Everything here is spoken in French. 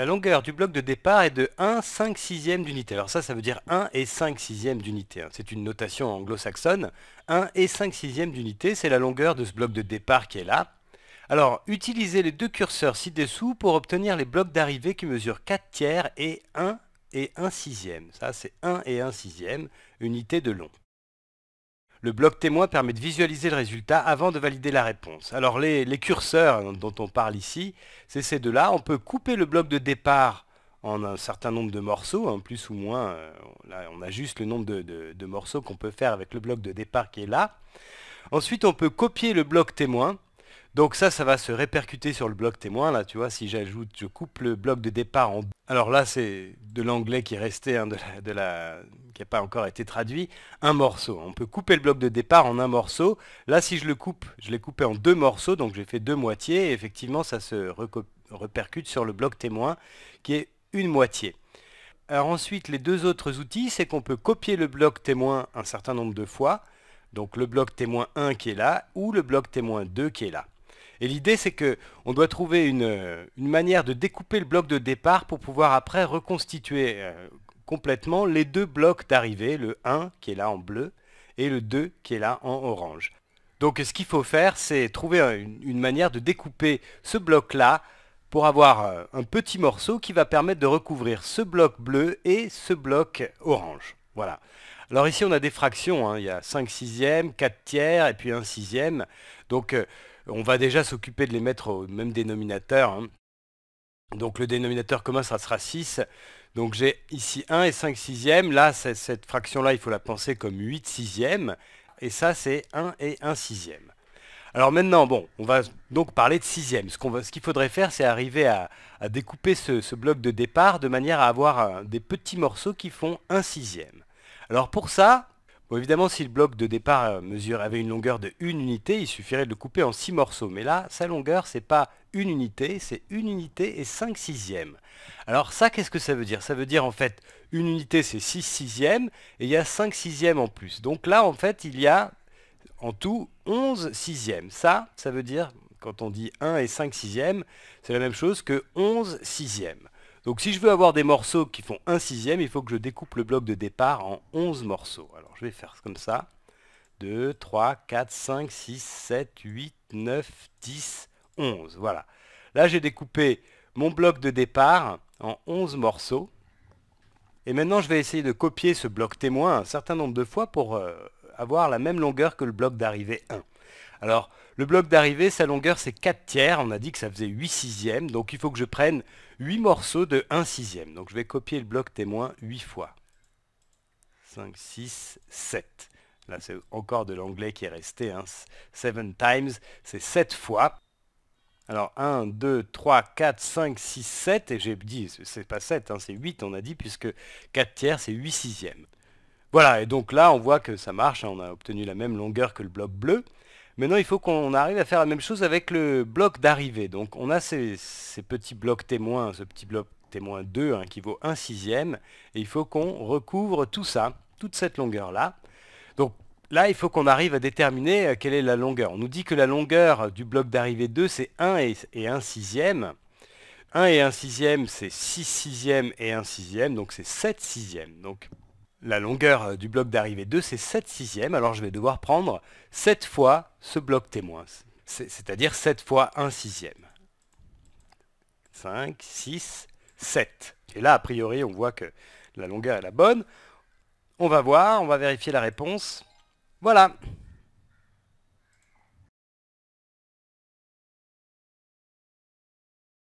La longueur du bloc de départ est de 1 5 sixième d'unité. Alors ça, ça veut dire 1 et 5 sixième d'unité. Hein. C'est une notation anglo-saxonne. 1 et 5 sixième d'unité, c'est la longueur de ce bloc de départ qui est là. Alors, utilisez les deux curseurs ci-dessous pour obtenir les blocs d'arrivée qui mesurent 4 tiers et 1 et 1 sixième. Ça, c'est 1 et 1 sixième, unité de long. Le bloc témoin permet de visualiser le résultat avant de valider la réponse. Alors les, curseurs dont on parle ici, c'est ces deux-là. On peut couper le bloc de départ en un certain nombre de morceaux, hein, plus ou moins, euh, là, on a juste le nombre de, morceaux qu'on peut faire avec le bloc de départ qui est là. Ensuite, on peut copier le bloc témoin. Donc ça, ça va se répercuter sur le bloc témoin. Là, tu vois, si j'ajoute, je coupe le bloc de départ en... Alors là, c'est de l'anglais qui est resté de, hein, de, la, qui n'a pas encore été traduit, un morceau. On peut couper le bloc de départ en un morceau. Là, si je le coupe, je l'ai coupé en deux morceaux, donc j'ai fait deux moitiés, et effectivement, ça se repercute sur le bloc témoin, qui est une moitié. Alors ensuite, les deux autres outils, c'est qu'on peut copier le bloc témoin un certain nombre de fois, donc le bloc témoin 1 qui est là, ou le bloc témoin 2 qui est là. Et l'idée, c'est qu'on doit trouver une, manière de découper le bloc de départ pour pouvoir après reconstituer, euh, complètement les deux blocs d'arrivée, le 1 qui est là en bleu et le 2 qui est là en orange. Donc ce qu'il faut faire, c'est trouver une, manière de découper ce bloc-là pour avoir euh, un petit morceau qui va permettre de recouvrir ce bloc bleu et ce bloc orange. Voilà. Alors ici, on a des fractions. Hein. Il y a 5 sixièmes, 4 tiers et puis 1 sixième. Donc euh, on va déjà s'occuper de les mettre au même dénominateur. Hein. Donc le dénominateur commun, ça sera 6. Donc j'ai ici 1 et 5 sixièmes. Là, cette fraction-là, il faut la penser comme 8 sixièmes. Et ça, c'est 1 et 1 sixième. Alors maintenant, bon, on va donc parler de sixième. Ce qu'il faudrait faire, c'est arriver à, découper ce, bloc de départ de manière à avoir euh, des petits morceaux qui font 1 sixième. Alors pour ça, Bon, évidemment, si le bloc de départ euh, mesure avait une longueur de 1 unité, il suffirait de le couper en 6 morceaux. Mais là, sa longueur, c'est pas 1 unité, c'est 1 unité et 5 sixièmes. Alors ça, qu'est-ce que ça veut dire Ça veut dire en fait, une unité, c'est 6 sixièmes, et il y a 5 sixièmes en plus. Donc là, en fait, il y a en tout 11 sixièmes. Ça, ça veut dire, quand on dit 1 et 5 sixièmes, c'est la même chose que 11 sixièmes. Donc si je veux avoir des morceaux qui font 1 sixième, il faut que je découpe le bloc de départ en 11 morceaux. Alors je vais faire comme ça. 2, 3, 4, 5, 6, 7, 8, 9, 10, 11. Voilà. Là j'ai découpé mon bloc de départ en 11 morceaux. Et maintenant je vais essayer de copier ce bloc témoin un certain nombre de fois pour euh, avoir la même longueur que le bloc d'arrivée 1. Alors, le bloc d'arrivée, sa longueur, c'est 4 tiers. On a dit que ça faisait 8 sixièmes. Donc, il faut que je prenne 8 morceaux de 1 sixième. Donc, je vais copier le bloc témoin 8 fois. 5, 6, 7. Là, c'est encore de l'anglais qui est resté. 7 hein. times, c'est 7 fois. Alors 1, 2, 3, 4, 5, 6, 7, et j'ai dit, c'est pas 7, hein, c'est 8 on a dit, puisque 4 tiers c'est 8 sixièmes. Voilà, et donc là on voit que ça marche, hein. on a obtenu la même longueur que le bloc bleu. Maintenant, il faut qu'on arrive à faire la même chose avec le bloc d'arrivée. Donc on a ces, petits blocs témoins, ce petit bloc témoin 2 hein, qui vaut 1 sixième, et il faut qu'on recouvre tout ça, toute cette longueur-là. Donc là, il faut qu'on arrive à déterminer euh, quelle est la longueur. On nous dit que la longueur du bloc d'arrivée 2, c'est 1 et, et 1 sixième. 1 et 1 sixième, c'est 6 sixièmes et 1 sixième, donc c'est 7 sixièmes. Donc la longueur euh, du bloc d'arrivée 2, c'est 7 sixièmes, alors je vais devoir prendre 7 fois ce bloc témoin, c'est-à-dire 7 fois 1 sixième. 5, 6, 7. Et là, a priori, on voit que la longueur est la bonne. On va voir, on va vérifier la réponse. Voilà